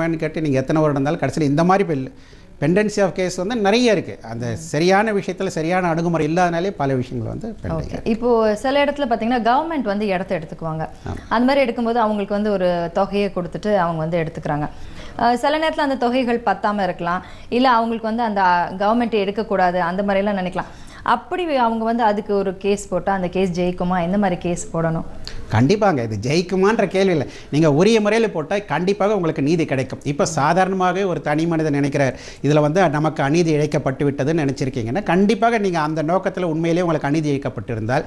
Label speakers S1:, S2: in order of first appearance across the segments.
S1: வேணும்னு கேட்டு நீங்கள் எத்தனை வருடம் இருந்தாலும் கடைசியில் இந்த மாதிரி பெல் பெண்டன்சி ஆஃப் கேஸ் வந்து நிறைய இருக்குது அந்த சரியான விஷயத்தில் சரியான அணுகுமுறை இல்லாதனாலே பல விஷயங்கள் வந்து
S2: இப்போது சில இடத்துல பார்த்தீங்கன்னா கவர்மெண்ட் வந்து இடத்த எடுத்துக்குவாங்க அந்த மாதிரி எடுக்கும்போது அவங்களுக்கு வந்து ஒரு தொகையை கொடுத்துட்டு அவங்க வந்து எடுத்துக்கிறாங்க சில நேரத்தில் அந்த தொகைகள் பத்தாமல் இருக்கலாம் இல்லை அவங்களுக்கு வந்து அந்த கவர்மெண்ட் எடுக்கக்கூடாது அந்த மாதிரிலாம் நினைக்கலாம் அப்படி அவங்க வந்து அதுக்கு ஒரு கேஸ் போட்டால் அந்த கேஸ் ஜெயிக்குமா எந்த மாதிரி கேஸ் போடணும்
S1: கண்டிப்பாங்க இது ஜெயிக்குமான்ற கேள்வி இல்லை நீங்கள் உரிய முறையில் போட்டால் கண்டிப்பாக உங்களுக்கு நீதி கிடைக்கும் இப்போ சாதாரணமாகவே ஒரு தனி மனிதன் நினைக்கிறார் இதில் வந்து நமக்கு அநீதி இழைக்கப்பட்டு விட்டதுன்னு நினச்சிருக்கீங்கன்னா கண்டிப்பாக நீங்கள் அந்த நோக்கத்தில் உண்மையிலேயே உங்களுக்கு அநீதி இழைக்கப்பட்டிருந்தால்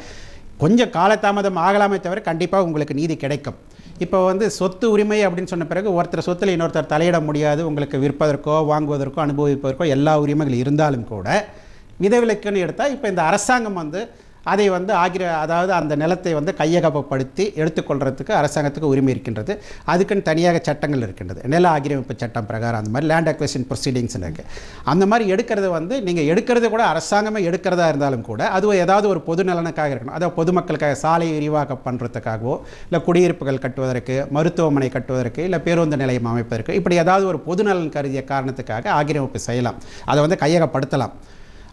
S1: கொஞ்சம் காலதாமதம் ஆகலாமே தவிர கண்டிப்பாக உங்களுக்கு நீதி கிடைக்கும் இப்போ வந்து சொத்து உரிமை அப்படின்னு சொன்ன பிறகு ஒருத்தர் சொத்தில் இன்னொருத்தர் தலையிட முடியாது உங்களுக்கு விற்பதற்கோ வாங்குவதற்கோ அனுபவிப்பதற்கோ எல்லா உரிமைகள் இருந்தாலும் கூட விதவிலக்குன்னு எடுத்தால் இப்போ இந்த அரசாங்கம் வந்து அதை வந்து ஆகிர அதாவது அந்த நிலத்தை வந்து கையகப்படுத்தி எடுத்துக்கொள்றதுக்கு அரசாங்கத்துக்கு உரிமை இருக்கின்றது அதுக்குன்னு தனியாக சட்டங்கள் இருக்கின்றது நில ஆக்கிரமிப்பு சட்டம் பிரகாரம் அந்த மாதிரி லேண்ட் அக்வேஷன் ப்ரொசீடிங்ஸ் இருக்குது அந்த மாதிரி எடுக்கிறது வந்து நீங்கள் எடுக்கிறது கூட அரசாங்கமே எடுக்கிறதா இருந்தாலும் கூட அது ஏதாவது ஒரு பொது நலனுக்காக இருக்கணும் அதாவது பொதுமக்களுக்காக சாலை விரிவாக பண்ணுறதுக்காகவோ இல்லை குடியிருப்புகள் கட்டுவதற்கு மருத்துவமனை கட்டுவதற்கு இல்லை பேருந்து நிலையம் அமைப்பதற்கு இப்படி ஏதாவது ஒரு பொது நலன் கருதிய காரணத்துக்காக ஆக்கிரமிப்பு செய்யலாம் அதை வந்து கையகப்படுத்தலாம்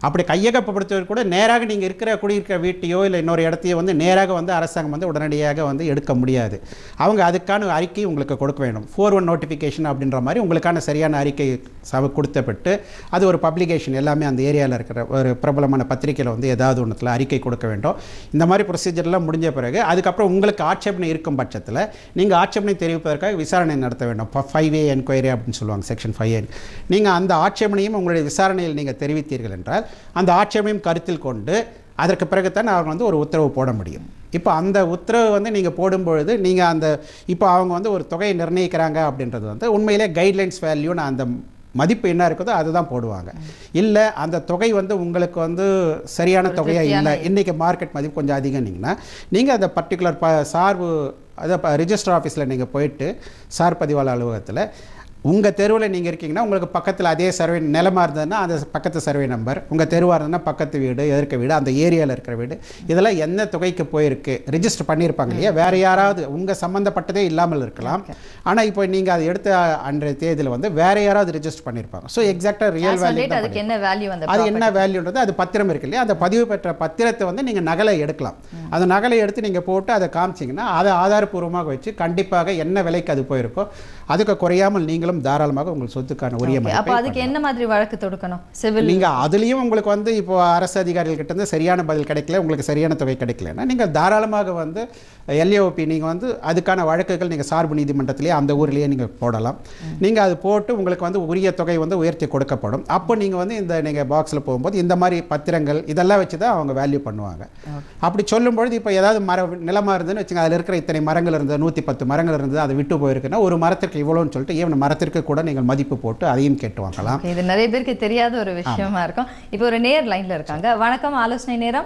S1: அப்படி கையகப்படுத்துவது கூட நேராக நீங்கள் இருக்கிற குடியிருக்கிற வீட்டையோ இல்லை இன்னொரு இடத்தையோ வந்து நேராக வந்து அரசாங்கம் வந்து உடனடியாக வந்து எடுக்க முடியாது அவங்க அதுக்கான அறிக்கை உங்களுக்கு கொடுக்க வேண்டும் ஃபோர் ஒன் நோட்டிஃபிகேஷன் அப்படின்ற மாதிரி உங்களுக்கான சரியான அறிக்கை சவ கொடுத்தப்பட்டு அது ஒரு பப்ளிகேஷன் எல்லாமே அந்த ஏரியாவில் இருக்கிற ஒரு பிரபலமான பத்திரிகையில் வந்து ஏதாவது ஒன்றத்தில் அறிக்கை கொடுக்க வேண்டும் இந்த மாதிரி ப்ரொசீஜர்லாம் முடிஞ்ச பிறகு அதுக்கப்புறம் உங்களுக்கு ஆட்சேபனை இருக்கும் பட்சத்தில் நீங்கள் ஆட்சேபனை தெரிவிப்பதற்காக விசாரணை நடத்த வேண்டும் ஃபைவ் ஏ என்கொயரி அப்படின்னு சொல்லுவாங்க செக்ஷன் ஃபைவ் ஏ நீங்கள் அந்த ஆட்சேபனையும் உங்களுடைய விசாரணையில் நீங்கள் தெரிவித்தீர்கள் என்றால் அந்த ஆட்சேபையும் கருத்தில் கொண்டு அதற்கு பிறகுத்தான் அவங்க வந்து ஒரு உத்தரவு போட முடியும் இப்போ அந்த உத்தரவு வந்து நீங்கள் போடும்பொழுது நீங்கள் அந்த இப்போ அவங்க வந்து ஒரு தொகையை நிர்ணயிக்கிறாங்க அப்படின்றது வந்து உண்மையிலே கைட்லைன்ஸ் வேல்யூன்னு அந்த மதிப்பு என்ன இருக்குதோ தான் போடுவாங்க இல்லை அந்த தொகை வந்து உங்களுக்கு வந்து சரியான தொகையாக இல்லை இன்றைக்கி மார்க்கெட் மதிப்பு கொஞ்சம் அதிகம்னிங்கன்னா நீங்கள் அந்த பர்டிகுலர் ப சார்பு அதை ரிஜிஸ்டர் ஆஃபீஸில் நீங்கள் போயிட்டு சார் பதிவாளர் அலுவலகத்தில் உங்கள் தெருவில் நீங்கள் இருக்கீங்கன்னா உங்களுக்கு பக்கத்தில் அதே சர்வே நிலமாக இருந்ததுன்னா அந்த பக்கத்து சர்வே நம்பர் உங்கள் தெருவாக இருந்ததுன்னா பக்கத்து வீடு எதிர்க்க வீடு அந்த ஏரியாவில் இருக்கிற வீடு இதெல்லாம் எந்த தொகைக்கு போயிருக்கு ரிஜிஸ்டர் பண்ணியிருப்பாங்க இல்லையா வேறு யாராவது உங்கள் சம்மந்தப்பட்டதே இல்லாமல் இருக்கலாம் ஆனால் இப்போ நீங்கள் அதை எடுத்த அன்றைய தேதியில் வந்து வேறு யாராவது ரிஜிஸ்டர் பண்ணியிருப்பாங்க ஸோ எக்ஸாக்டாக ரியல் வேல்யூ அதுக்கு
S2: என்ன வேல்யூ வந்து அது என்ன
S1: வேல்யூன்றது அது பத்திரம் இருக்கு இல்லையா அந்த பதிவு பெற்ற பத்திரத்தை வந்து நீங்கள் நகலை எடுக்கலாம் அந்த நகலை எடுத்து நீங்கள் போட்டு அதை காமிச்சிங்கன்னா அதை ஆதாரப்பூர்வமாக வச்சு கண்டிப்பாக என்ன விலைக்கு அது போயிருக்கோ அதுக்கு குறையாமல் நீங்களும் தாராளமாக உங்கள் சொத்துக்கான உரிய அப்போ அதுக்கு
S2: என்ன மாதிரி வழக்கு தொடுக்கணும்
S1: சிவில் நீங்கள் அதுலேயும் உங்களுக்கு வந்து இப்போ அரசு அதிகாரிகள் கிட்ட இருந்து சரியான பதில் கிடைக்கல உங்களுக்கு சரியான தொகை கிடைக்கலன்னா நீங்கள் தாராளமாக வந்து எல்ஏஓபி நீங்கள் வந்து அதுக்கான வழக்குகள் நீங்கள் சார்பு நீதிமன்றத்திலேயே அந்த ஊர்லேயே நீங்கள் போடலாம் நீங்கள் அது போட்டு உங்களுக்கு வந்து உரிய தொகை வந்து உயர்த்தி கொடுக்கப்படும் அப்போ நீங்கள் வந்து இந்த நீங்கள் பாக்ஸில் போகும்போது இந்த மாதிரி பத்திரங்கள் இதெல்லாம் வச்சு தான் அவங்க வேல்யூ பண்ணுவாங்க அப்படி சொல்லும்போது பொழுது இப்போ ஏதாவது மர நிலமாக இருந்ததுன்னு வச்சுங்க அதில் இருக்கிற இத்தனை மரங்கள் இருந்தது நூற்றி பத்து மரங்கள் இருந்தது அதை விட்டு போயிருக்குன்னா ஒரு மரத்திற்கு இவ்வளோன்னு சொல்லிட்டு ஈவன் மரத்திற்கு கூட நீங்கள் மதிப்பு போட்டு அதையும் கேட்டு வாங்கலாம்
S2: இது நிறைய பேருக்கு தெரியாத ஒரு விஷயமா இருக்கும் இப்போ ஒரு நேர் லைனில் இருக்காங்க வணக்கம் ஆலோசனை நேரம்